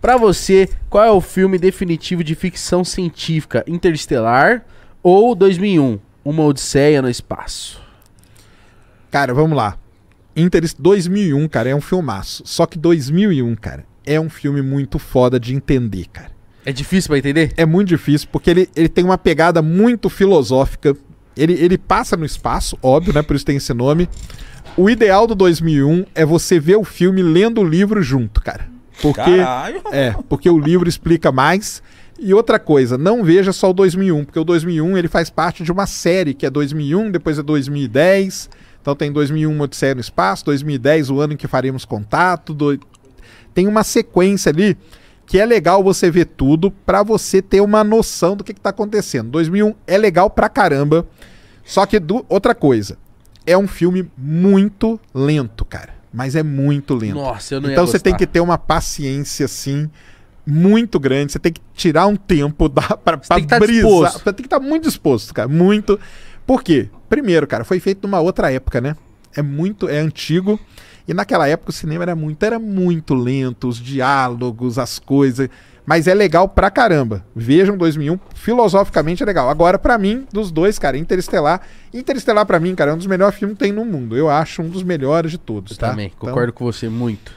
Para você, qual é o filme definitivo de ficção científica? Interestelar ou 2001? Uma Odisseia no Espaço? Cara, vamos lá. Inter 2001, cara, é um filmaço. Só que 2001, cara, é um filme muito foda de entender, cara. É difícil para entender? É muito difícil, porque ele, ele tem uma pegada muito filosófica. Ele, ele passa no espaço, óbvio, né? Por isso tem esse nome. O ideal do 2001 é você ver o filme lendo o livro junto, cara. Porque, Caralho. é, porque o livro explica mais. E outra coisa, não veja só o 2001, porque o 2001 ele faz parte de uma série que é 2001, depois é 2010. Então tem 2001 Odisseia no Espaço, 2010 o ano em que faremos contato. Do... Tem uma sequência ali que é legal você ver tudo para você ter uma noção do que, está acontecendo. 2001 é legal pra caramba. Só que do... outra coisa, é um filme muito lento, cara mas é muito lento. Nossa, eu não Então você tem que ter uma paciência assim muito grande, você tem que tirar um tempo da para tá brisar, você tem que estar tá muito disposto, cara, muito. Por quê? Primeiro, cara, foi feito numa outra época, né? É muito, é antigo. E naquela época o cinema era muito, era muito lento, os diálogos, as coisas. Mas é legal pra caramba. Vejam 2001, filosoficamente é legal. Agora, para mim, dos dois, cara, Interestelar. Interestelar, para mim, cara, é um dos melhores filmes que tem no mundo. Eu acho um dos melhores de todos, Eu tá? Também, então... concordo com você muito.